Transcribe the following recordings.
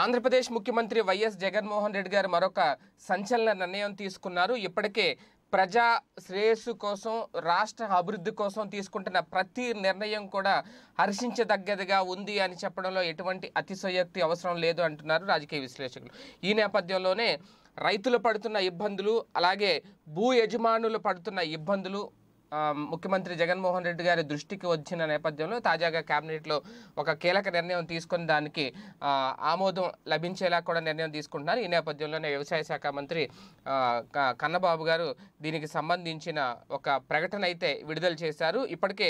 ఆంధ్రప్రదేశ్ ముఖ్యమంత్రి వైఎస్ జగన్మోహన్ రెడ్డి గారు మరొక సంచలన నిర్ణయం తీసుకున్నారు ఇప్పటికే ప్రజా శ్రేయస్సు కోసం రాష్ట్ర అభివృద్ధి కోసం తీసుకుంటున్న ప్రతి నిర్ణయం కూడా హర్షించదగ్గదిగా ఉంది అని చెప్పడంలో ఎటువంటి అతిశయోక్తి అవసరం లేదు అంటున్నారు రాజకీయ విశ్లేషకులు ఈ నేపథ్యంలోనే రైతులు పడుతున్న ఇబ్బందులు అలాగే భూ యజమానులు పడుతున్న ఇబ్బందులు ముఖ్యమంత్రి జగన్మోహన్ రెడ్డి గారి దృష్టికి వచ్చిన నేపథ్యంలో తాజాగా క్యాబినెట్లో ఒక కీలక నిర్ణయం తీసుకుని దానికి ఆమోదం లభించేలా కూడా నిర్ణయం తీసుకుంటున్నారు ఈ నేపథ్యంలోనే వ్యవసాయ శాఖ మంత్రి కన్నబాబు గారు దీనికి సంబంధించిన ఒక ప్రకటన అయితే విడుదల చేశారు ఇప్పటికే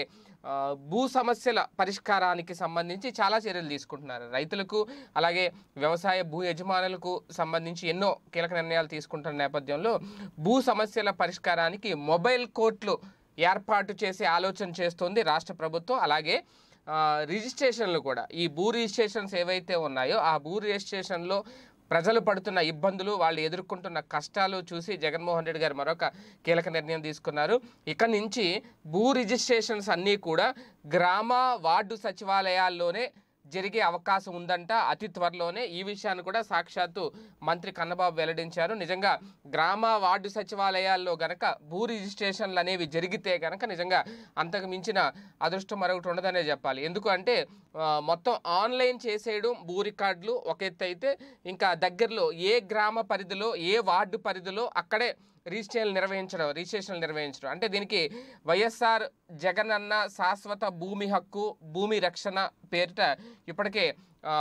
భూ సమస్యల పరిష్కారానికి సంబంధించి చాలా చర్యలు తీసుకుంటున్నారు రైతులకు అలాగే వ్యవసాయ భూ యజమానులకు సంబంధించి ఎన్నో కీలక నిర్ణయాలు తీసుకుంటున్న నేపథ్యంలో భూ సమస్యల పరిష్కారానికి మొబైల్ కోర్టులు ఏర్పాటు చేసే ఆలోచన చేస్తోంది రాష్ట్ర ప్రభుత్వం అలాగే రిజిస్ట్రేషన్లు కూడా ఈ భూ రిజిస్ట్రేషన్స్ ఏవైతే ఉన్నాయో ఆ భూ రిజిస్ట్రేషన్లో ప్రజలు పడుతున్న ఇబ్బందులు వాళ్ళు ఎదుర్కొంటున్న కష్టాలు చూసి జగన్మోహన్ రెడ్డి గారు మరొక కీలక నిర్ణయం తీసుకున్నారు ఇక నుంచి భూ రిజిస్ట్రేషన్స్ అన్నీ కూడా గ్రామ వార్డు సచివాలయాల్లోనే జరిగే అవకాశం ఉందంట అతి త్వరలోనే ఈ విషయాన్ని కూడా సాక్షాత్తు మంత్రి కన్నబాబు వెల్లడించారు నిజంగా గ్రామ వార్డు సచివాలయాల్లో గనక భూ రిజిస్ట్రేషన్లు అనేవి జరిగితే గనక నిజంగా అంతకు మించిన అదృష్టం మరొకటి ఉండదనే చెప్పాలి ఎందుకంటే మొత్తం ఆన్లైన్ చేసేయడం భూ రికార్డులు ఒక ఎత్తు అయితే ఇంకా దగ్గరలో ఏ గ్రామ పరిధిలో ఏ వార్డు పరిధిలో అక్కడే రిజిస్ట్రేషన్లు నిర్వహించడం రిజిస్ట్రేషన్లు నిర్వహించడం అంటే దీనికి వైఎస్ఆర్ జగనన్న శాశ్వత భూమి హక్కు భూమి రక్షణ పేరిట ఇప్పటికే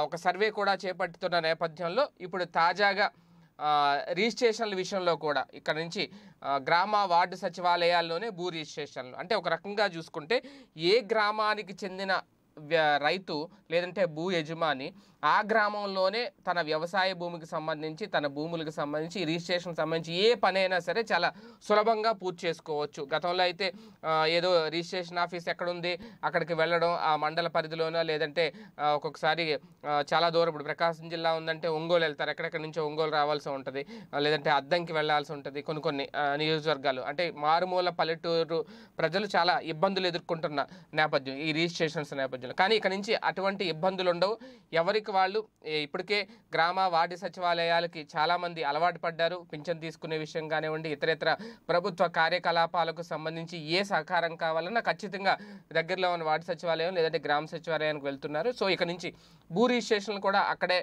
ఒక సర్వే కూడా చేపట్టుతున్న నేపథ్యంలో ఇప్పుడు తాజాగా రిజిస్ట్రేషన్ల విషయంలో కూడా ఇక్కడ నుంచి గ్రామ వార్డు సచివాలయాల్లోనే భూ రిజిస్ట్రేషన్లు అంటే ఒక రకంగా చూసుకుంటే ఏ గ్రామానికి చెందిన రైతు లేదంటే భూ యజమాని ఆ గ్రామంలోనే తన వ్యవసాయ భూమికి సంబంధించి తన భూములకు సంబంధించి రిజిస్ట్రేషన్ సంబంధించి ఏ పనైనా సరే చాలా సులభంగా పూర్తి చేసుకోవచ్చు గతంలో అయితే ఏదో రిజిస్ట్రేషన్ ఆఫీస్ ఎక్కడుంది అక్కడికి వెళ్ళడం ఆ మండల పరిధిలోనో లేదంటే ఒక్కొక్కసారి చాలా దూరం ఇప్పుడు ప్రకాశం జిల్లా ఉందంటే ఒంగోలు వెళ్తారు ఎక్కడెక్కడి నుంచో ఒంగోలు రావాల్సి ఉంటుంది లేదంటే అద్దంకి వెళ్లాల్సి ఉంటుంది కొన్ని కొన్ని నియోజకవర్గాలు అంటే మారుమూల పల్లెటూరు ప్రజలు చాలా ఇబ్బందులు ఎదుర్కొంటున్న నేపథ్యం ఈ రిజిస్ట్రేషన్స్ నేపథ్యం మధ్యలో కానీ ఇక నుంచి అటువంటి ఇబ్బందులు ఉండవు ఎవరికి వాళ్ళు ఇప్పటికే గ్రామ వార్డు సచివాలయాలకి చాలామంది అలవాటు పడ్డారు పింఛన్ తీసుకునే విషయం కానివ్వండి ఇతరేతర ప్రభుత్వ కార్యకలాపాలకు సంబంధించి ఏ సహకారం కావాలన్నా ఖచ్చితంగా దగ్గరలో ఉన్న వార్డు సచివాలయం లేదంటే గ్రామ సచివాలయానికి వెళ్తున్నారు సో ఇక నుంచి భూ రిజిస్ట్రేషన్లు కూడా అక్కడే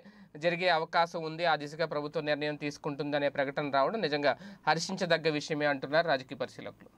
జరిగే అవకాశం ఉంది ఆ దిశగా ప్రభుత్వం నిర్ణయం తీసుకుంటుందనే ప్రకటన రావడం నిజంగా హర్షించదగ్గ విషయమే అంటున్నారు రాజకీయ పరిశీలకులు